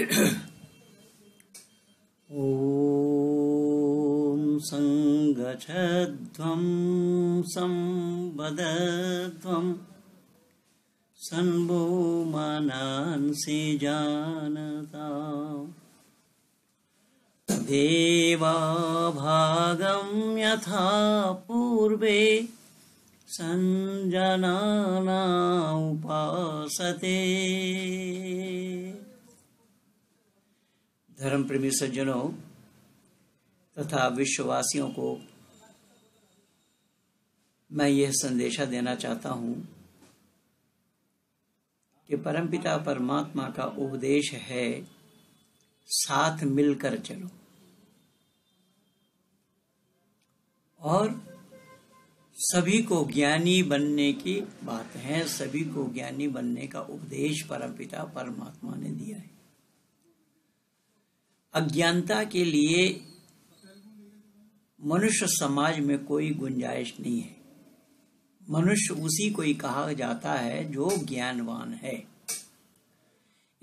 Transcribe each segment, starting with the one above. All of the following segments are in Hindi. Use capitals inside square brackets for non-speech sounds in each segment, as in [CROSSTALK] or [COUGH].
ॐ सङ्गच्छध्वं संवदध्वं सन्भो बोमनां जानता देवाभागं यथा पूर्वे सञ्जनाना उपासते धर्म प्रेमी सज्जनों तथा विश्ववासियों को मैं यह संदेशा देना चाहता हूं कि परमपिता परमात्मा का उपदेश है साथ मिलकर चलो और सभी को ज्ञानी बनने की बात है सभी को ज्ञानी बनने का उपदेश परमपिता परमात्मा ने दिया है अज्ञानता के लिए मनुष्य समाज में कोई गुंजाइश नहीं है मनुष्य उसी को ही कहा जाता है जो ज्ञानवान है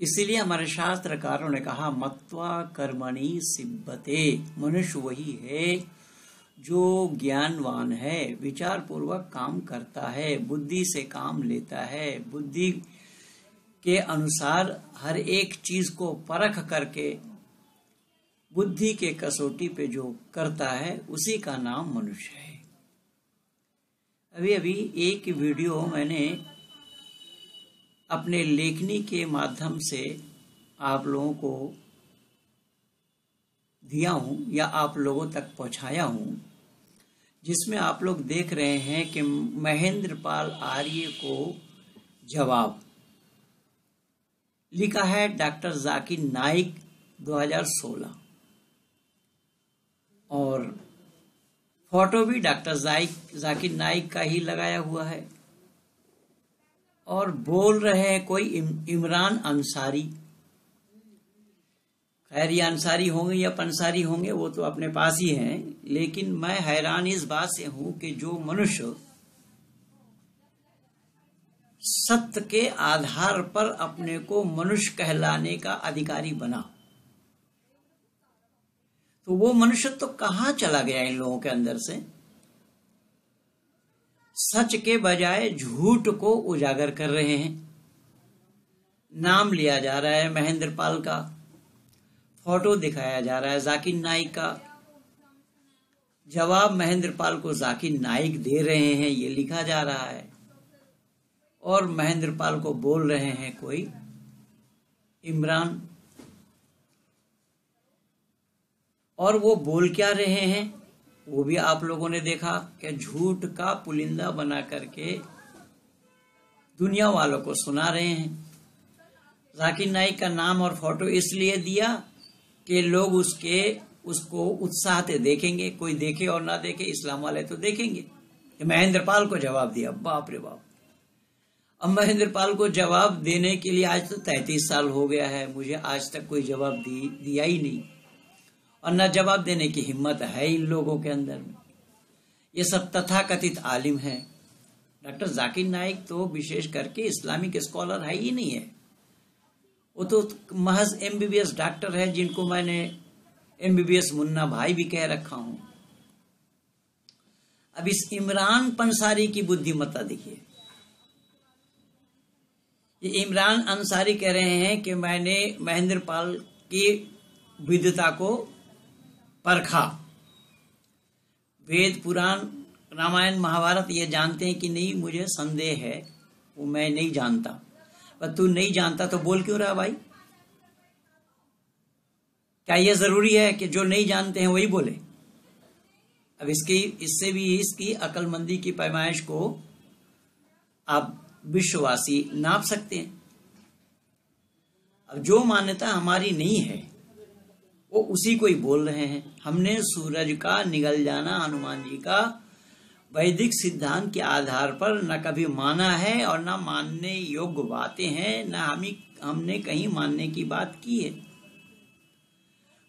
इसलिए हमारे शास्त्रकारों ने कहा मत्वा कर्मणि सिब्बते मनुष्य वही है जो ज्ञानवान है विचार पूर्वक काम करता है बुद्धि से काम लेता है बुद्धि के अनुसार हर एक चीज को परख करके बुद्धि के कसौटी पे जो करता है उसी का नाम मनुष्य है अभी अभी एक वीडियो मैंने अपने लेखनी के माध्यम से आप लोगों को दिया हूं या आप लोगों तक पहुंचाया हूं जिसमें आप लोग देख रहे हैं कि महेंद्र पाल आर्य को जवाब लिखा है डॉक्टर जाकिर नाइक 2016 और फोटो भी डॉक्टर जाकिर नाइक का ही लगाया हुआ है और बोल रहे हैं कोई इमरान अंसारी खैर ये अंसारी होंगे या पंसारी होंगे वो तो अपने पास ही हैं लेकिन मैं हैरान इस बात से हूं कि जो मनुष्य सत्य के आधार पर अपने को मनुष्य कहलाने का अधिकारी बना तो वो मनुष्य तो कहां चला गया इन लोगों के अंदर से सच के बजाय झूठ को उजागर कर रहे हैं नाम लिया जा रहा है महेंद्र पाल का फोटो दिखाया जा रहा है जाकिर नाइक का जवाब महेंद्र पाल को जाकिर नाइक दे रहे हैं ये लिखा जा रहा है और महेंद्र पाल को बोल रहे हैं कोई इमरान और वो बोल क्या रहे हैं वो भी आप लोगों ने देखा कि झूठ का पुलिंदा बना करके दुनिया वालों को सुना रहे हैं जाकिर नाइक का नाम और फोटो इसलिए दिया कि लोग उसके उसको उत्साह देखेंगे कोई देखे और ना देखे इस्लाम वाले तो देखेंगे महेंद्र पाल को जवाब दिया बाप रे बाप अब महेंद्र पाल को जवाब देने के लिए आज तो तैतीस साल हो गया है मुझे आज तक कोई जवाब दी दिया ही नहीं और न जवाब देने की हिम्मत है इन लोगों के अंदर में ये सब तथाकथित आलिम है डॉक्टर जाकिर नाइक तो विशेष करके इस्लामिक स्कॉलर है ही नहीं है वो तो महज एमबीबीएस डॉक्टर है जिनको मैंने एमबीबीएस मुन्ना भाई भी कह रखा हूं अब इस इमरान पंसारी की बुद्धिमत्ता देखिए ये इमरान अंसारी कह रहे हैं कि मैंने महेंद्र पाल की विधता को परखा वेद पुराण रामायण महाभारत ये जानते हैं कि नहीं मुझे संदेह है वो मैं नहीं जानता पर तू नहीं जानता तो बोल क्यों रहा भाई क्या ये जरूरी है कि जो नहीं जानते हैं वही बोले अब इसकी इससे भी इसकी अकलमंदी की पैमाइश को आप विश्ववासी नाप सकते हैं अब जो मान्यता हमारी नहीं है वो उसी को ही बोल रहे हैं हमने सूरज का निगल जाना हनुमान जी का वैदिक सिद्धांत के आधार पर न कभी माना है और न मानने योग्य बातें हैं न हम हमने कहीं मानने की बात की है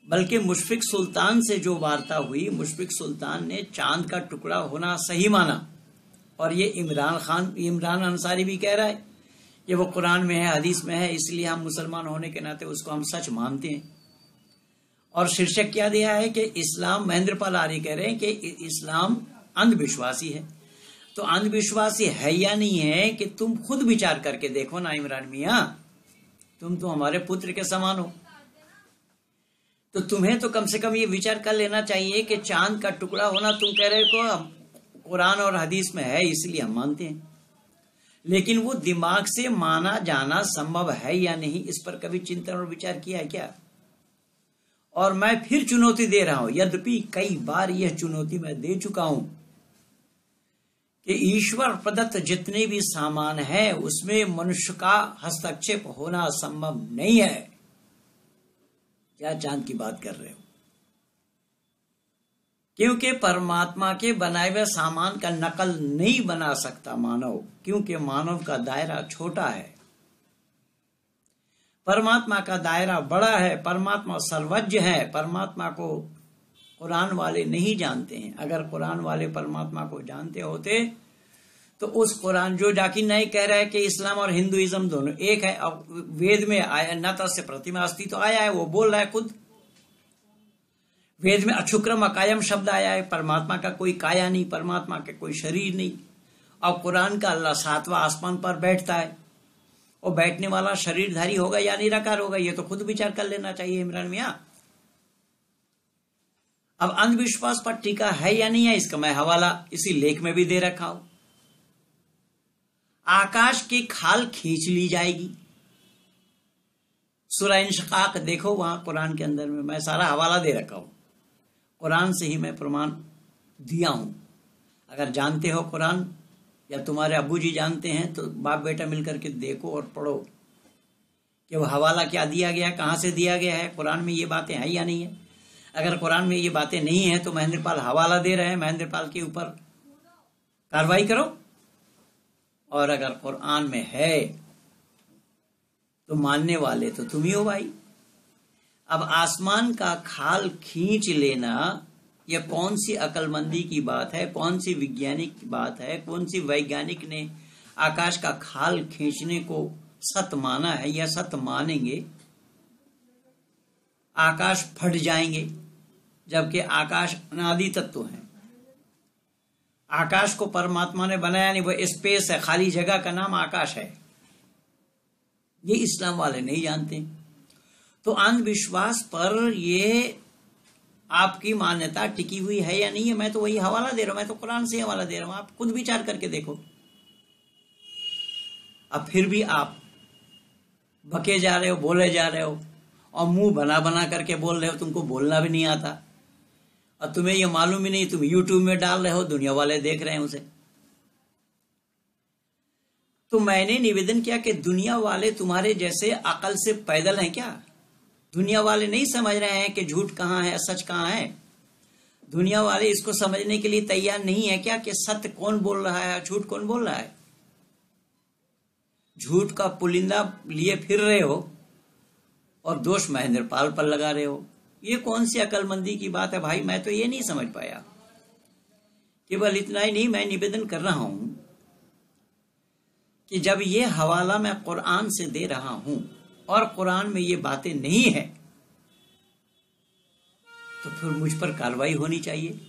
बल्कि मुशफिक सुल्तान से जो वार्ता हुई मुशफिक सुल्तान ने चांद का टुकड़ा होना सही माना और ये इमरान खान इमरान अंसारी भी कह रहा है ये वो कुरान में है हदीस में है इसलिए हम मुसलमान होने के नाते उसको हम सच मानते हैं और शीर्षक क्या दिया है कि इस्लाम महेंद्रपाल आर्य कह रहे हैं कि इस्लाम अंधविश्वासी है तो अंधविश्वासी है या नहीं है कि तुम खुद विचार करके देखो ना इमरान मिया तुम तो हमारे पुत्र के समान हो तो तुम्हें तो कम से कम ये विचार कर लेना चाहिए कि चांद का टुकड़ा होना तुम कह रहे हो कुरान और हदीस में है इसलिए हम मानते हैं लेकिन वो दिमाग से माना जाना संभव है या नहीं इस पर कभी चिंतन और विचार किया है क्या और मैं फिर चुनौती दे रहा हूं यद्यपि कई बार यह चुनौती मैं दे चुका हूं कि ईश्वर प्रदत्त जितने भी सामान है उसमें मनुष्य का हस्तक्षेप होना संभव नहीं है क्या चांद की बात कर रहे हो क्योंकि परमात्मा के बनाए हुए सामान का नकल नहीं बना सकता मानव क्योंकि मानव का दायरा छोटा है परमात्मा का दायरा बड़ा है परमात्मा सर्वज्ञ है परमात्मा को कुरान वाले नहीं जानते हैं अगर कुरान वाले परमात्मा को जानते होते तो उस कुरान जो जाकिर नहीं कह रहा है कि इस्लाम और हिंदुइज्म दोनों एक है अब वेद में आया न तो से प्रतिमा अस्थि तो आया है वो बोल रहा है खुद वेद में अक्षुक्रम अकायम शब्द आया है परमात्मा का कोई काया नहीं परमात्मा का कोई शरीर नहीं और कुरान का अल्लाह सातवां आसमान पर बैठता है और बैठने वाला शरीरधारी होगा या निराकार होगा ये तो खुद विचार कर लेना चाहिए इमरान मिया अब अंधविश्वास पर टीका है या नहीं है इसका मैं हवाला इसी लेख में भी दे रखा हूं आकाश की खाल खींच ली जाएगी सुरा इंशकाक देखो वहां कुरान के अंदर में मैं सारा हवाला दे रखा हूं कुरान से ही मैं प्रमाण दिया हूं अगर जानते हो कुरान या तुम्हारे अबू जी जानते हैं तो बाप बेटा मिलकर के देखो और पढ़ो कि वो हवाला क्या दिया गया कहाँ से दिया गया है कुरान में ये बातें हैं या नहीं है अगर कुरान में ये बातें नहीं है तो महेंद्रपाल हवाला दे रहे हैं महेंद्रपाल के ऊपर कार्रवाई करो और अगर कुरान में है तो मानने वाले तो तुम ही हो भाई अब आसमान का खाल खींच लेना या कौन सी अकलमंदी की बात है कौन सी वैज्ञानिक बात है कौन सी वैज्ञानिक ने आकाश का खाल खींचने को सत माना है या सत मानेंगे आकाश फट जाएंगे जबकि आकाश अनादि तत्व है आकाश को परमात्मा ने बनाया नहीं वह स्पेस है खाली जगह का नाम आकाश है ये इस्लाम वाले नहीं जानते तो अंधविश्वास पर ये आपकी मान्यता टिकी हुई है या नहीं है मैं तो वही हवाला दे रहा हूं मैं तो कुरान से हवाला दे रहा हूं आप खुद विचार करके देखो अब फिर भी आप बके जा रहे हो बोले जा रहे हो और मुंह बना बना करके बोल रहे हो तुमको बोलना भी नहीं आता और तुम्हें यह मालूम ही नहीं तुम यूट्यूब में डाल रहे हो दुनिया वाले देख रहे हैं उसे तो मैंने निवेदन किया कि दुनिया वाले तुम्हारे जैसे अकल से पैदल हैं क्या दुनिया वाले नहीं समझ रहे हैं कि झूठ कहाँ है सच कहाँ है दुनिया वाले इसको समझने के लिए तैयार नहीं है क्या कि सत्य कौन बोल रहा है झूठ कौन बोल रहा है झूठ का पुलिंदा लिए फिर रहे हो और दोष महेंद्र पाल पर लगा रहे हो ये कौन सी अकलमंदी की बात है भाई मैं तो ये नहीं समझ पाया केवल इतना ही नहीं मैं निवेदन कर रहा हूं कि जब ये हवाला मैं कुरान से दे रहा हूं और कुरान में ये बातें नहीं है तो फिर मुझ पर कार्रवाई होनी चाहिए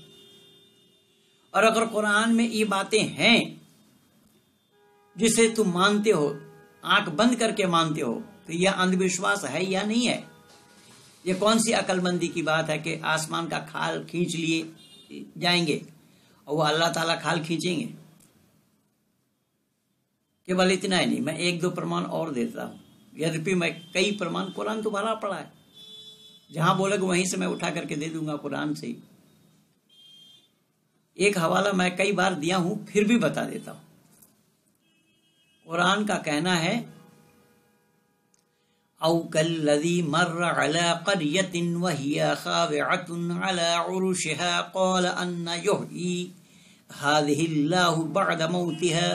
और अगर कुरान में ये बातें हैं जिसे तुम मानते हो आंख बंद करके मानते हो तो यह अंधविश्वास है या नहीं है यह कौन सी अकलमंदी की बात है कि आसमान का खाल खींच लिए जाएंगे और वो अल्लाह ताला खाल खींचेंगे केवल इतना ही नहीं मैं एक दो प्रमाण और देता हूं यद्यपि मैं कई प्रमाण कुरान तो भरा पड़ा है जहां गो वहीं से मैं उठा करके दे दूंगा कुरान से एक हवाला मैं कई बार दिया हूं फिर भी बता देता हूं कुरान का कहना है औकल्लदी मर्र अला कर्यतिन वहिया खाविअतुन अला उरुशहा قال अन्न युहयी हादिहिल्लाहु बअद मौतिहा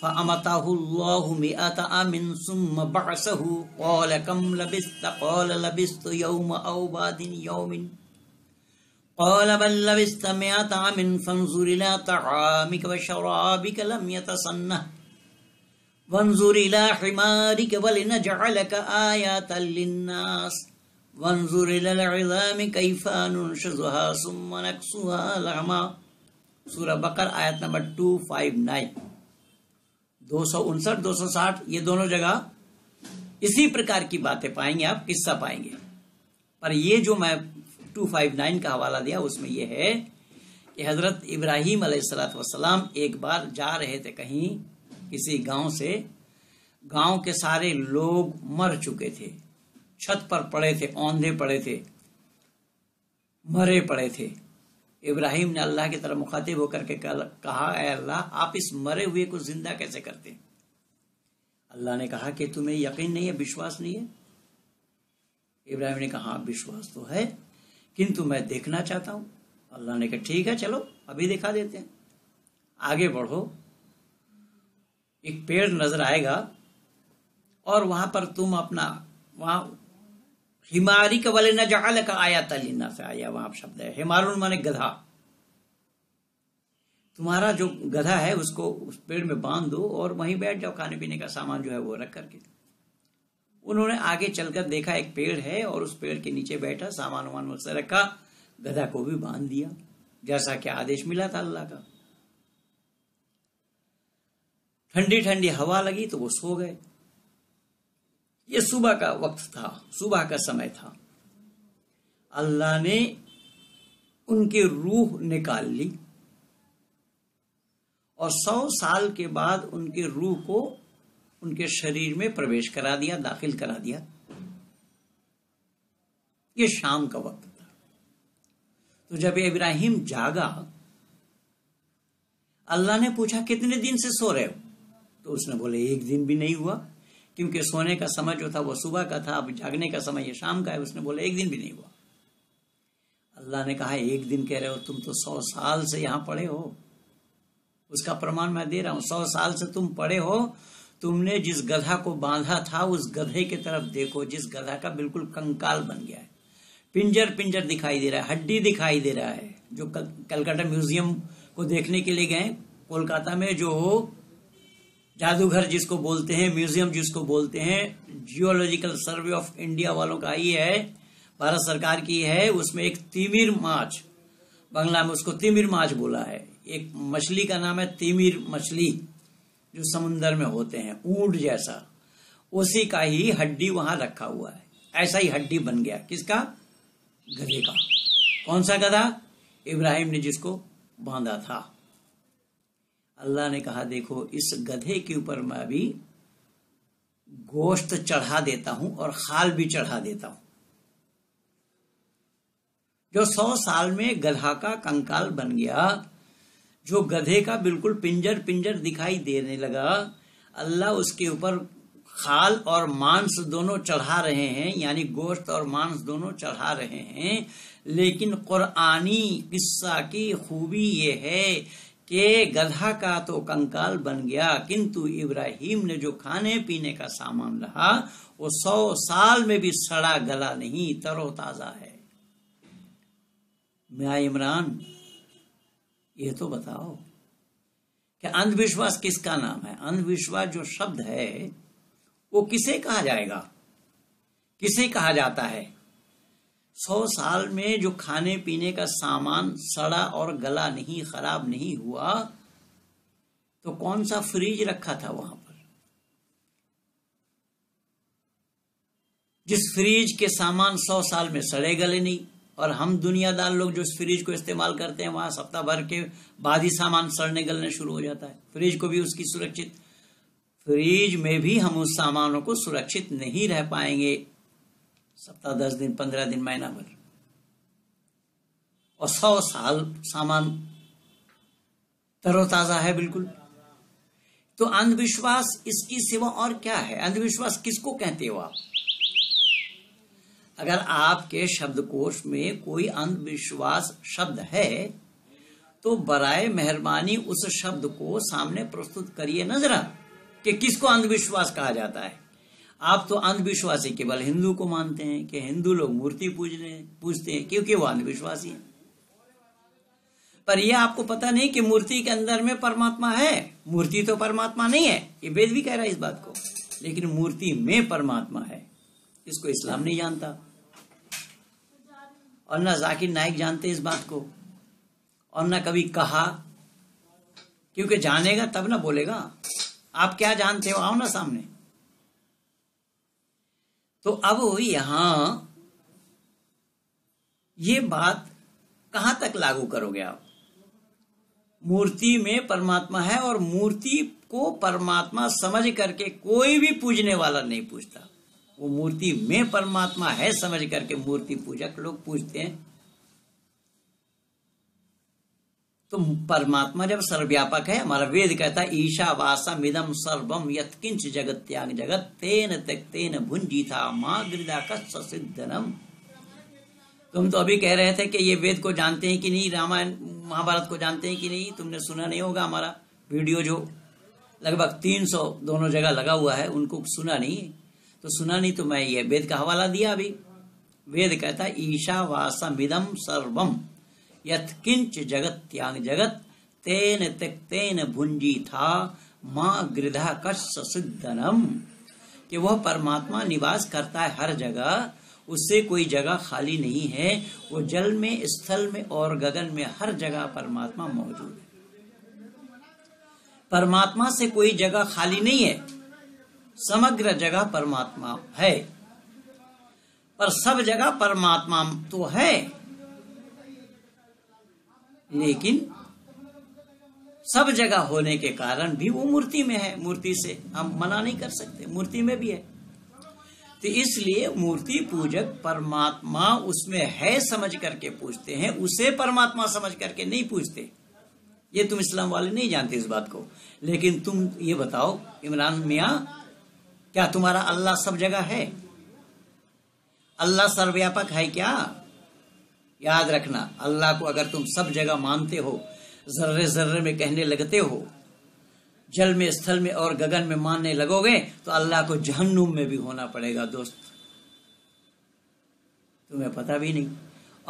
فأمته الله مئة عام ثم بعثه قال كم لبثت قال لبثت يوم أو بعد يوم قال بل لبثت مئة عام فانظر إلى طعامك وشرابك لم يتسنه وانظر إلى حمارك ولنجعلك آية للناس وانظر إلى العظام كيف ننشزها ثم نكسوها لحما سورة بقر آية نمبر 259 दो सौ उनसठ दो सौ साठ ये दोनों जगह इसी प्रकार की बातें पाएंगे आप किस्सा पाएंगे पर ये जो मैं टू फाइव नाइन का हवाला दिया उसमें यह है कि हजरत इब्राहिम सलाम एक बार जा रहे थे कहीं किसी गांव से गांव के सारे लोग मर चुके थे छत पर पड़े थे औंधे पड़े थे मरे पड़े थे इब्राहिम ने अल्लाह की तरफ मुखातिब होकर के कहा अल्लाह आप इस मरे हुए को जिंदा कैसे करते हैं अल्लाह ने कहा कि तुम्हें यकीन नहीं है विश्वास नहीं है इब्राहिम ने कहा हाँ, विश्वास तो है किंतु मैं देखना चाहता हूं अल्लाह ने कहा ठीक है चलो अभी दिखा देते हैं आगे बढ़ो एक पेड़ नजर आएगा और वहां पर तुम अपना वहां हिमारी का वाले न का आया तलीना से आया वहां शब्द है हिमारुन माने गधा तुम्हारा जो गधा है उसको उस पेड़ में बांध दो और वहीं बैठ जाओ खाने पीने का सामान जो है वो रख करके उन्होंने आगे चलकर देखा एक पेड़ है और उस पेड़ के नीचे बैठा सामान वामान उससे रखा गधा को भी बांध दिया जैसा कि आदेश मिला था अल्लाह का ठंडी ठंडी हवा लगी तो वो सो गए ये सुबह का वक्त था सुबह का समय था अल्लाह ने उनकी रूह निकाल ली और सौ साल के बाद उनके रूह को उनके शरीर में प्रवेश करा दिया दाखिल करा दिया ये शाम का वक्त था तो जब इब्राहिम जागा अल्लाह ने पूछा कितने दिन से सो रहे हो तो उसने बोले एक दिन भी नहीं हुआ क्योंकि सोने का समय जो था वो सुबह का था अब जागने का समय ये शाम का है उसने बोला एक दिन भी नहीं हुआ अल्लाह ने कहा एक दिन कह रहे हो तुम तो सौ साल से यहां पड़े हो उसका प्रमाण मैं दे रहा हूं सौ साल से तुम पड़े हो तुमने जिस गधा को बांधा था उस गधे की तरफ देखो जिस गधा का बिल्कुल कंकाल बन गया है पिंजर पिंजर दिखाई दे रहा है हड्डी दिखाई दे रहा है जो कल, कलकत्ता म्यूजियम को देखने के लिए गए कोलकाता में जो जादूघर जिसको बोलते हैं म्यूजियम जिसको बोलते हैं जियोलॉजिकल सर्वे ऑफ इंडिया वालों का ही है भारत सरकार की है उसमें एक तिमिर माछ बंगला में उसको तिमिर माछ बोला है एक मछली का नाम है तिमिर मछली जो समुन्दर में होते हैं ऊंट जैसा उसी का ही हड्डी वहां रखा हुआ है ऐसा ही हड्डी बन गया किसका गधे का कौन सा गधा इब्राहिम ने जिसको बांधा था अल्लाह ने कहा देखो इस गधे के ऊपर मैं अभी गोश्त चढ़ा देता हूं और खाल भी चढ़ा देता हूं जो सौ साल में गधा का कंकाल बन गया जो गधे का बिल्कुल पिंजर पिंजर दिखाई देने लगा अल्लाह उसके ऊपर खाल और मांस दोनों चढ़ा रहे हैं यानी गोश्त और मांस दोनों चढ़ा रहे हैं लेकिन कुरानी किस्सा की खूबी ये है कि गधा का तो कंकाल बन गया किंतु इब्राहिम ने जो खाने पीने का सामान रहा वो सौ साल में भी सड़ा गला नहीं तरोताजा है मैं इमरान ये तो बताओ कि अंधविश्वास किसका नाम है अंधविश्वास जो शब्द है वो किसे कहा जाएगा किसे कहा जाता है सौ साल में जो खाने पीने का सामान सड़ा और गला नहीं खराब नहीं हुआ तो कौन सा फ्रिज रखा था वहां पर जिस फ्रिज के सामान सौ साल में सड़े गले नहीं और हम दुनियादार लोग जो इस फ्रिज को इस्तेमाल करते हैं वहां सप्ताह भर के बाद ही सामान सड़ने गलने शुरू हो जाता है फ्रिज को भी उसकी सुरक्षित फ्रिज में भी हम उस सामानों को सुरक्षित नहीं रह पाएंगे सप्ताह दस दिन पंद्रह दिन महीना भर और सौ साल सामान तरोताजा है बिल्कुल तो अंधविश्वास इसकी सिवा और क्या है अंधविश्वास किसको कहते हो आप अगर आपके शब्दकोश में कोई अंधविश्वास शब्द है तो बराए मेहरबानी उस शब्द को सामने प्रस्तुत करिए नजरा कि किसको अंधविश्वास कहा जाता है आप तो अंधविश्वासी केवल हिंदू को मानते हैं कि हिंदू लोग मूर्ति पूज रहे पूजते हैं क्योंकि वो अंधविश्वासी हैं पर यह आपको पता नहीं कि मूर्ति के अंदर में परमात्मा है मूर्ति तो परमात्मा नहीं है ये वेद भी कह रहा है इस बात को लेकिन मूर्ति में परमात्मा है इसको इस्लाम नहीं जानता और ना जाकिर नाइक जानते इस बात को और ना कभी कहा क्योंकि जानेगा तब ना बोलेगा आप क्या जानते हो आओ ना सामने तो अब यहां ये बात कहां तक लागू करोगे आप मूर्ति में परमात्मा है और मूर्ति को परमात्मा समझ करके कोई भी पूजने वाला नहीं पूछता वो मूर्ति में परमात्मा है समझ करके मूर्ति पूजक लोग पूछते हैं तो परमात्मा जब सर्वव्यापक है हमारा वेद कहता है वासम इदम सर्वम यथकिंच जगत त्याग जगत तेन तक तेन भुंजी था माँ गृदा का सिद्धनम तुम तो अभी कह रहे थे कि ये वेद को जानते हैं कि नहीं रामायण महाभारत को जानते हैं कि नहीं तुमने सुना नहीं होगा हमारा वीडियो जो लगभग तीन सौ दोनों जगह लगा हुआ है उनको सुना नहीं तो सुना नहीं तो मैं ये वेद का हवाला दिया अभी वेद कहता है ईशा वासमिदम सर्वम यथकिंच जगत त्याग जगत तेन त्यक्तेन भुंजी था माँ गृधा कश सिद्धनम कि वह परमात्मा निवास करता है हर जगह उससे कोई जगह खाली नहीं है वो जल में स्थल में और गगन में हर जगह परमात्मा मौजूद है परमात्मा से कोई जगह खाली नहीं है समग्र जगह परमात्मा है पर सब जगह परमात्मा तो है लेकिन सब जगह होने के कारण भी वो मूर्ति में है मूर्ति से हम मना नहीं कर सकते मूर्ति में भी है तो इसलिए मूर्ति पूजक परमात्मा उसमें है समझ करके पूछते हैं उसे परमात्मा समझ करके नहीं पूछते ये तुम इस्लाम वाले नहीं जानते इस बात को लेकिन तुम ये बताओ इमरान मिया क्या तुम्हारा अल्लाह सब जगह है अल्लाह सर्वव्यापक है क्या याद रखना अल्लाह को अगर तुम सब जगह मानते हो जर्रे जर्रे में कहने लगते हो जल में स्थल में और गगन में मानने लगोगे तो अल्लाह को जहन्नुम में भी होना पड़ेगा दोस्त तुम्हें पता भी नहीं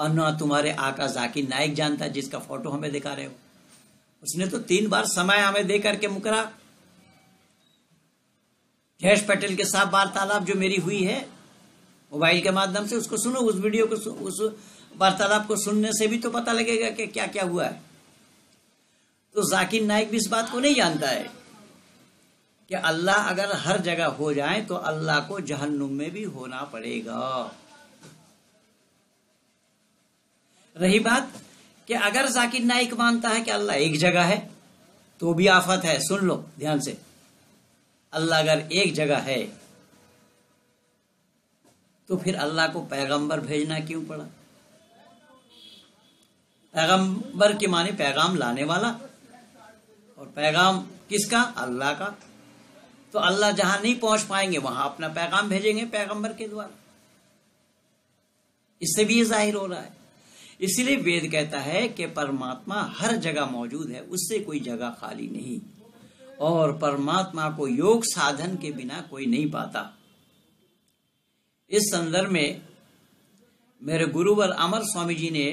और ना तुम्हारे आका जाकी नायक जानता जिसका फोटो हमें दिखा रहे हो उसने तो तीन बार समय हमें दे करके मुकरा जयेश पटेल के साथ वार्तालाप जो मेरी हुई है मोबाइल के माध्यम से उसको सुनो उस वीडियो को सुनो उस वार्तालाप को सुनने से भी तो पता लगेगा कि क्या क्या हुआ है तो जाकिर नाइक भी इस बात को नहीं जानता है कि अल्लाह अगर हर जगह हो जाए तो अल्लाह को जहन्नुम में भी होना पड़ेगा रही बात कि अगर जाकिर नाइक मानता है कि अल्लाह एक जगह है तो भी आफत है सुन लो ध्यान से अल्लाह अगर एक जगह है तो फिर अल्लाह को पैगंबर भेजना क्यों पड़ा पैगंबर के माने पैगाम लाने वाला और पैगाम किसका अल्लाह का तो अल्लाह जहां नहीं पहुंच पाएंगे वहां अपना पैगाम भेजेंगे पैगंबर के द्वारा इससे भी ये जाहिर हो रहा है इसीलिए वेद कहता है कि परमात्मा हर जगह मौजूद है उससे कोई जगह खाली नहीं और परमात्मा को योग साधन के बिना कोई नहीं पाता इस संदर्भ में मेरे गुरुवर अमर स्वामी जी ने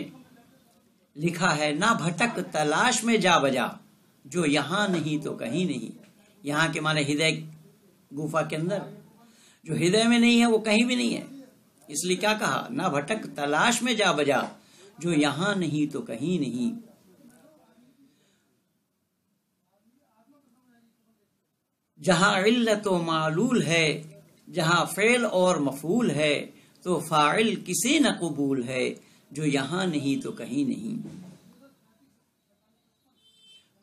लिखा है ना भटक तलाश में जा बजा जो यहाँ नहीं तो कहीं नहीं यहाँ के माने हृदय गुफा के अंदर जो हृदय में नहीं है वो कहीं भी नहीं है इसलिए क्या कहा ना भटक तलाश में जा बजा जो यहाँ नहीं तो कहीं नहीं जहाँ इल्लत तो मालूल है जहां फेल और मफूल है तो फाइल किसे न कबूल है जो यहां नहीं तो कहीं नहीं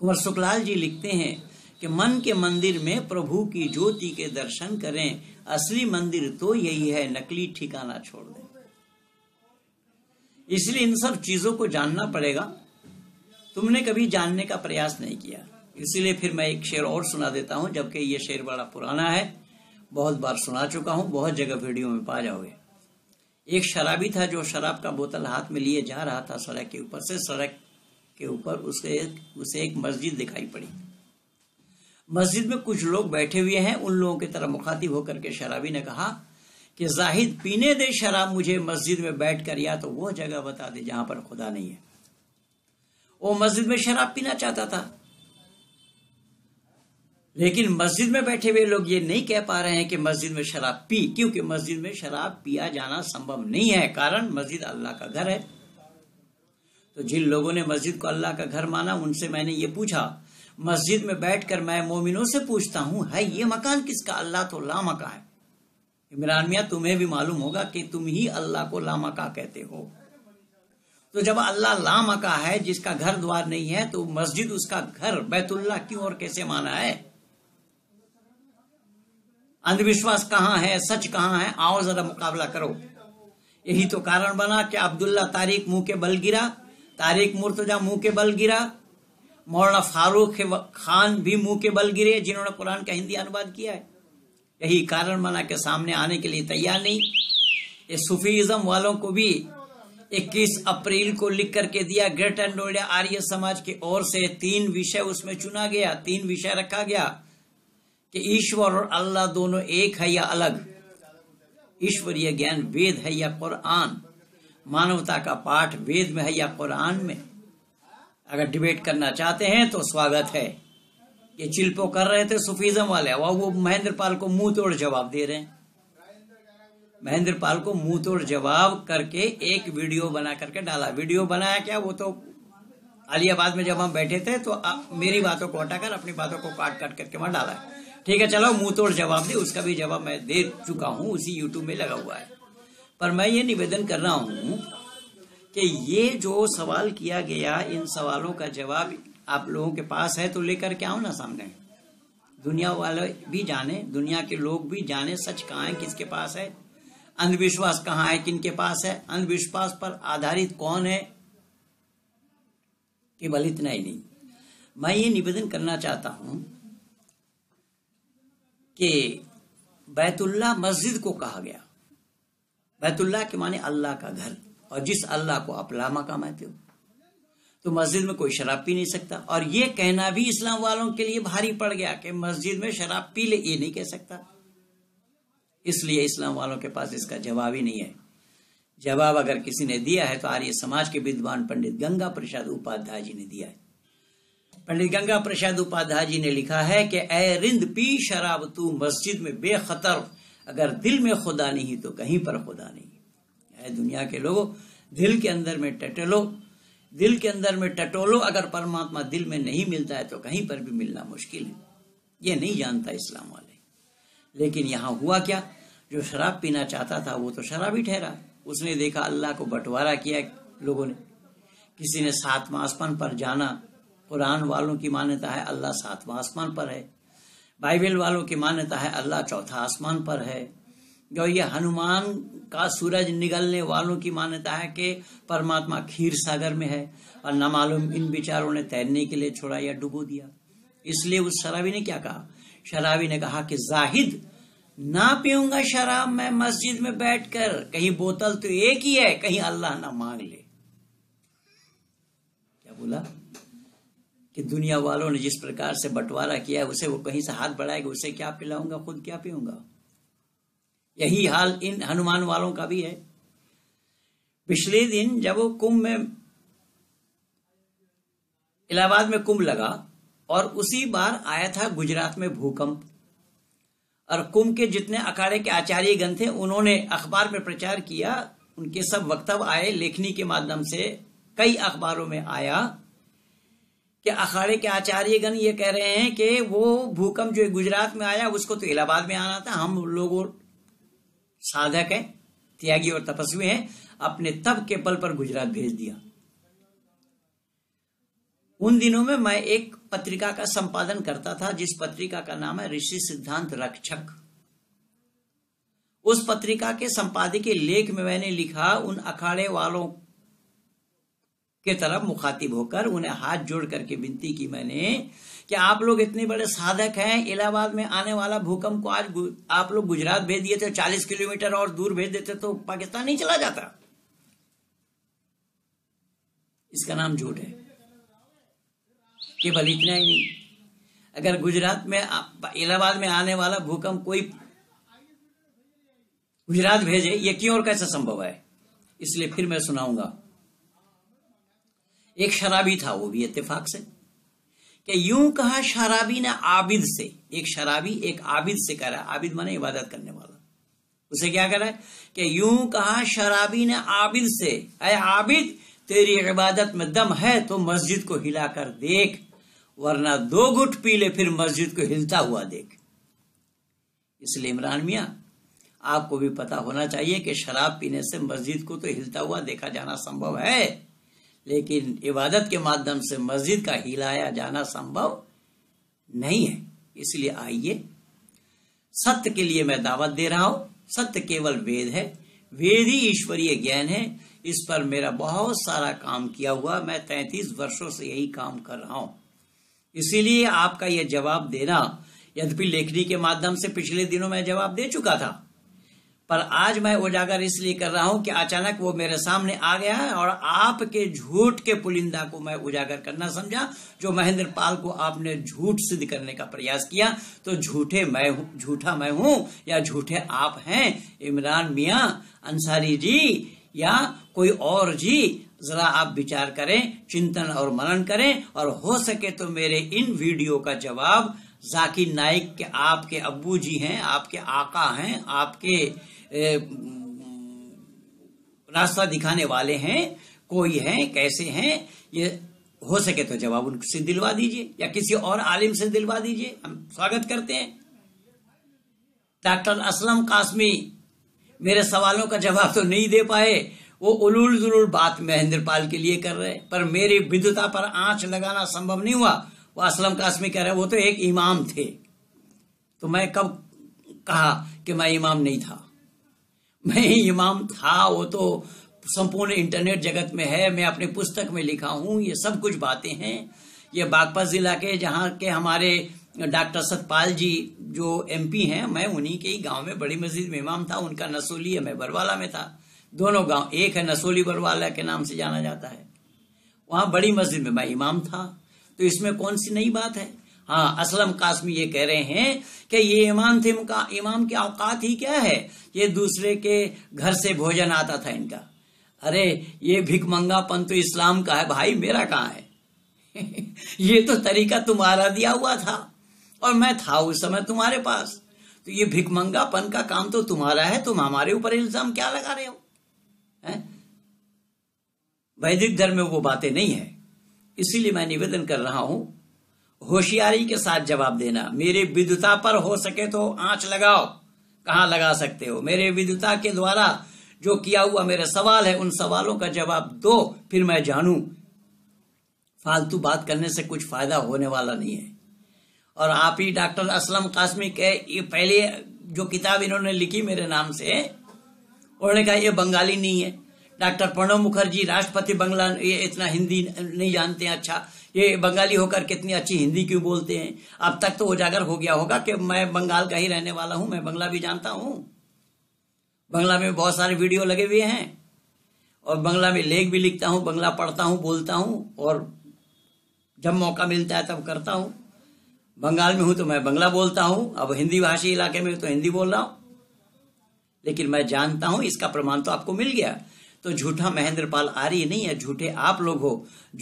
कुंवर सुखलाल जी लिखते हैं कि मन के मंदिर में प्रभु की ज्योति के दर्शन करें असली मंदिर तो यही है नकली ठिकाना छोड़ दें इसलिए इन सब चीजों को जानना पड़ेगा तुमने कभी जानने का प्रयास नहीं किया इसलिए फिर मैं एक शेर और सुना देता हूं जबकि ये शेर बड़ा पुराना है बहुत बार सुना चुका हूं बहुत जगह वीडियो में पा जाओगे एक शराबी था जो शराब का बोतल हाथ में लिए जा रहा था सड़क के ऊपर से सड़क के ऊपर उसके उसे एक मस्जिद दिखाई पड़ी मस्जिद में कुछ लोग बैठे हुए हैं उन लोगों की तरह मुखातिब होकर के शराबी ने कहा कि जाहिद पीने दे शराब मुझे मस्जिद में बैठकर या तो वो जगह बता दे जहां पर खुदा नहीं है वो मस्जिद में शराब पीना चाहता था लेकिन मस्जिद में बैठे हुए लोग ये नहीं कह पा रहे हैं कि मस्जिद में शराब पी क्योंकि मस्जिद में शराब पिया जाना संभव नहीं है कारण मस्जिद अल्लाह का घर है तो जिन लोगों ने मस्जिद को अल्लाह का घर माना उनसे मैंने ये पूछा मस्जिद में बैठकर मैं मोमिनों से पूछता हूं है ये मकान किसका अल्लाह तो लामका है इमरान मिया तुम्हें भी मालूम होगा कि तुम ही अल्लाह को लामका कहते हो तो जब अल्लाह लामका है जिसका घर द्वार नहीं है तो मस्जिद उसका घर बैतुल्ला क्यों और कैसे माना है अंधविश्वास कहाँ है सच कहाँ है आओ जरा मुकाबला करो यही तो कारण बना कि अब्दुल्ला तारिक मुंह के बल गिरा तारिक मुर्तजा मुंह के बल गिरा मौलाना फारूक खान भी मुंह के बल गिरे जिन्होंने कुरान का हिंदी अनुवाद किया है यही कारण बना के सामने आने के लिए तैयार नहीं ये सूफीज़म वालों को भी 21 अप्रैल को लिख करके दिया ग्रेटर नोएडा आर्य समाज की ओर से तीन विषय उसमें चुना गया तीन विषय रखा गया कि ईश्वर और अल्लाह दोनों एक है या अलग ईश्वरीय ज्ञान वेद है या कुरान मानवता का पाठ वेद में है या कुरान में अगर डिबेट करना चाहते हैं तो स्वागत है ये चिल्पो कर रहे थे सुफीजम वाले और वो महेंद्र पाल को मुंह तोड़ जवाब दे रहे हैं महेंद्र पाल को मुंह तोड़ जवाब करके एक वीडियो बना करके डाला वीडियो बनाया क्या वो तो आलियाबाद में जब हम बैठे थे तो मेरी बातों को हटाकर अपनी बातों को काट काट करके वहां डाला है ठीक है चलो मुंह तोड़ जवाब दे उसका भी जवाब मैं दे चुका हूँ उसी यूट्यूब में लगा हुआ है पर मैं ये निवेदन कर रहा हूँ कि ये जो सवाल किया गया इन सवालों का जवाब आप लोगों के पास है तो लेकर के आओ ना सामने दुनिया वाले भी जाने दुनिया के लोग भी जाने सच कहा है किसके पास है अंधविश्वास कहाँ है किन के पास है अंधविश्वास पर आधारित कौन है केवल इतना ही नहीं मैं ये निवेदन करना चाहता हूं कि बैतुल्ला मस्जिद को कहा गया बैतुल्ला के माने अल्लाह का घर और जिस अल्लाह को आप लामा मानते हो तो मस्जिद में कोई शराब पी नहीं सकता और ये कहना भी इस्लाम वालों के लिए भारी पड़ गया कि मस्जिद में शराब पी ले ये नहीं कह सकता इसलिए इस्लाम वालों के पास इसका जवाब ही नहीं है जवाब अगर किसी ने दिया है तो आर्य समाज के विद्वान पंडित गंगा प्रसाद उपाध्याय जी ने दिया है पंडित गंगा प्रसाद उपाध्याय जी ने लिखा है कि ए रिंद पी शराब तू मस्जिद में बेखतर अगर दिल में खुदा नहीं तो कहीं पर खुदा नहीं है दुनिया के लोगों दिल के अंदर में टटोलो दिल के अंदर में टटोलो अगर परमात्मा दिल में नहीं मिलता है तो कहीं पर भी मिलना मुश्किल है ये नहीं जानता इस्लाम वाले लेकिन यहां हुआ क्या जो शराब पीना चाहता था वो तो शराब ही ठहरा उसने देखा अल्लाह को बंटवारा किया लोगों ने किसी ने सातवा आसमान पर जाना कुरान वालों की मान्यता है अल्लाह सातवां आसमान पर है बाइबल वालों की मान्यता है अल्लाह चौथा आसमान पर है जो ये हनुमान का सूरज निगलने वालों की मान्यता है कि परमात्मा खीर सागर में है और न मालूम इन विचारों ने तैरने के लिए छोड़ा या डुबो दिया इसलिए उस शराबी ने क्या कहा शराबी ने कहा कि जाहिद ना पीऊंगा शराब मैं मस्जिद में बैठकर कहीं बोतल तो एक ही है कहीं अल्लाह ना मांग ले क्या बोला कि दुनिया वालों ने जिस प्रकार से बंटवारा किया है उसे वो कहीं से हाथ बढ़ाएगा उसे क्या पिलाऊंगा खुद क्या पीऊंगा यही हाल इन हनुमान वालों का भी है पिछले दिन जब वो कुंभ में इलाहाबाद में कुंभ लगा और उसी बार आया था गुजरात में भूकंप और कुंभ के जितने अखाड़े के आचार्य गण थे उन्होंने अखबार में प्रचार किया उनके सब वक्तव्य आए लेखनी के माध्यम से कई अखबारों में आया कि अखाड़े के आचार्यगण ये कह रहे हैं कि वो भूकंप जो गुजरात में आया उसको तो इलाहाबाद में आना था हम लोगों साधक हैं त्यागी और तपस्वी हैं अपने तब के बल पर गुजरात भेज दिया उन दिनों में मैं एक पत्रिका का संपादन करता था जिस पत्रिका का नाम है ऋषि सिद्धांत रक्षक उस पत्रिका के संपादकीय लेख में मैंने लिखा उन अखाड़े वालों के तरफ मुखातिब होकर उन्हें हाथ जोड़ करके विनती की मैंने कि आप लोग इतने बड़े साधक हैं इलाहाबाद में आने वाला भूकंप को आज आप लोग गुजरात भेज दिए थे चालीस किलोमीटर और दूर भेज देते तो पाकिस्तान नहीं चला जाता इसका नाम झूठ है केवल इतना ही नहीं अगर गुजरात में इलाहाबाद में आने वाला भूकंप कोई गुजरात भेजे ये क्यों और कैसे संभव है इसलिए फिर मैं सुनाऊंगा एक शराबी था वो भी इतफाक से कि यूं कहा शराबी ने आबिद से एक शराबी एक आबिद से कह रहा है आबिद माने इबादत करने वाला उसे क्या कह रहा है कि यूं कहा शराबी ने आबिद से अरे आबिद तेरी इबादत में दम है तो मस्जिद को हिलाकर देख वरना दो गुट पी ले फिर मस्जिद को हिलता हुआ देख इसलिए इमरान मिया आपको भी पता होना चाहिए कि शराब पीने से मस्जिद को तो हिलता हुआ देखा जाना संभव है लेकिन इबादत के माध्यम से मस्जिद का हिलाया जाना संभव नहीं है इसलिए आइए सत्य के लिए मैं दावत दे रहा हूं सत्य केवल वेद है वेद ही ईश्वरीय ज्ञान है इस पर मेरा बहुत सारा काम किया हुआ मैं तैतीस वर्षों से यही काम कर रहा हूं इसीलिए आपका यह जवाब देना यद्यपि लेखनी के माध्यम से पिछले दिनों मैं जवाब दे चुका था पर आज मैं उजागर इसलिए कर रहा हूं कि अचानक वो मेरे सामने आ गया है और आपके झूठ के पुलिंदा को मैं उजागर करना समझा जो महेंद्र पाल को आपने झूठ सिद्ध करने का प्रयास किया तो झूठे मैं झूठा मैं हूं या झूठे आप हैं इमरान मिया अंसारी जी या कोई और जी जरा आप विचार करें चिंतन और मनन करें और हो सके तो मेरे इन वीडियो का जवाब जाकिर नाइक के आपके अब्बू जी हैं आपके आका हैं आपके रास्ता दिखाने वाले हैं कोई हैं कैसे हैं ये हो सके तो जवाब उनसे दिलवा दीजिए या किसी और आलिम से दिलवा दीजिए हम स्वागत करते हैं डॉक्टर असलम कासमी मेरे सवालों का जवाब तो नहीं दे पाए वो उलूल जुलूल बात महेंद्र पाल के लिए कर रहे पर मेरी विद्युता पर आंच लगाना संभव नहीं हुआ वो असलम कासमी कह रहे वो तो एक इमाम थे तो मैं कब कहा कि मैं इमाम नहीं था मैं इमाम था वो तो संपूर्ण इंटरनेट जगत में है मैं अपने पुस्तक में लिखा हूँ ये सब कुछ बातें हैं ये बागपत जिला के जहाँ के हमारे डॉक्टर सतपाल जी जो एमपी हैं मैं उन्हीं के ही गांव में बड़ी मस्जिद में इमाम था उनका नसोली है मैं बरवाला में था दोनों गांव एक है नसोली बरवाला के नाम से जाना जाता है वहाँ बड़ी मस्जिद में मैं इमाम था तो इसमें कौन सी नई बात है हाँ असलम कासमी ये कह रहे हैं कि ये इमाम थे मुका इमाम के औकात ही क्या है ये दूसरे के घर से भोजन आता था इनका अरे ये भिक मंगापन तो इस्लाम का है भाई मेरा कहाँ है [LAUGHS] ये तो तरीका तुम्हारा दिया हुआ था और मैं था उस समय तुम्हारे पास तो ये भिकमंगापन का काम तो तुम्हारा है तुम हमारे ऊपर इल्जाम क्या लगा रहे हो वैदिक धर्म में वो बातें नहीं है इसीलिए मैं निवेदन कर रहा हूं होशियारी के साथ जवाब देना मेरे विद्युता पर हो सके तो आंच लगाओ कहा लगा सकते हो मेरे विद्युता के द्वारा जो किया हुआ मेरे सवाल है उन सवालों का जवाब दो फिर मैं जानू फालतू बात करने से कुछ फायदा होने वाला नहीं है और आप ही डॉक्टर असलम कासमी के ये पहले जो किताब इन्होंने लिखी मेरे नाम से उन्होंने कहा ये बंगाली नहीं है डॉक्टर प्रणब मुखर्जी राष्ट्रपति बंगला ये इतना हिंदी नहीं जानते हैं अच्छा ये बंगाली होकर कितनी अच्छी हिंदी क्यों बोलते हैं अब तक तो उजागर हो गया होगा कि मैं बंगाल का ही रहने वाला हूं मैं बंगला भी जानता हूं बंगला में बहुत सारे वीडियो लगे हुए हैं और बंगला में लेख भी लिखता हूँ बंगला पढ़ता हूँ बोलता हूँ और जब मौका मिलता है तब करता हूं बंगाल में हूं तो मैं बंगला बोलता हूं अब हिंदी भाषी इलाके में तो हिंदी बोल रहा हूं लेकिन मैं जानता हूं इसका प्रमाण तो आपको मिल गया तो झूठा महेंद्र पाल आर्य नहीं है झूठे आप लोग हो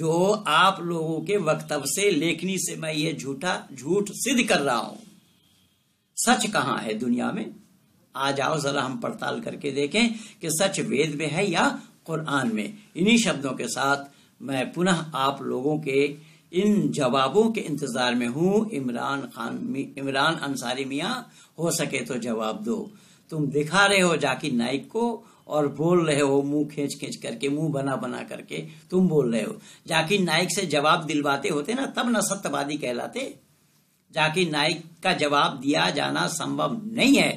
जो आप लोगों के वक्तव्य से लेखनी से मैं ये झूठा झूठ सिद्ध कर रहा हूं सच कहां है दुनिया में आ जाओ जरा हम पड़ताल करके देखें कि सच वेद में है या कुरान में इन्हीं शब्दों के साथ मैं पुनः आप लोगों के इन जवाबों के इंतजार में हूँ इमरान खान इमरान अंसारी मिया हो सके तो जवाब दो तुम दिखा रहे हो जाकि नाइक को और बोल रहे हो मुंह खींच खींच करके मुंह बना बना करके तुम बोल रहे हो जाकि नायक से जवाब दिलवाते होते ना तब ना सत्यवादी कहलाते जाकि नायक का जवाब दिया जाना संभव नहीं है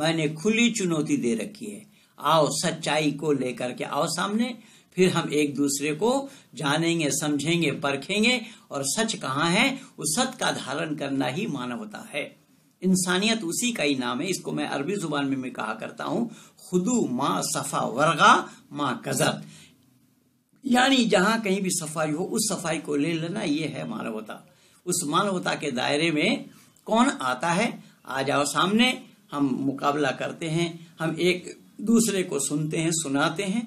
मैंने खुली चुनौती दे रखी है आओ सच्चाई को लेकर के आओ सामने फिर हम एक दूसरे को जानेंगे समझेंगे परखेंगे और सच कहाँ है उस सत का धारण करना ही मानवता है इंसानियत उसी का ही नाम है इसको मैं अरबी जुबान में मैं कहा करता हूं खुदू माँ सफा वर्गा माँ कजर यानी जहां कहीं भी सफाई हो उस सफाई को ले लेना ये है मानवता उस मानवता के दायरे में कौन आता है आ जाओ सामने हम मुकाबला करते हैं हम एक दूसरे को सुनते हैं सुनाते हैं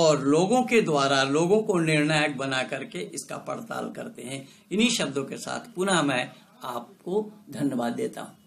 और लोगों के द्वारा लोगों को निर्णायक बना करके इसका पड़ताल करते हैं इन्हीं शब्दों के साथ पुनः मैं आपको धन्यवाद देता हूं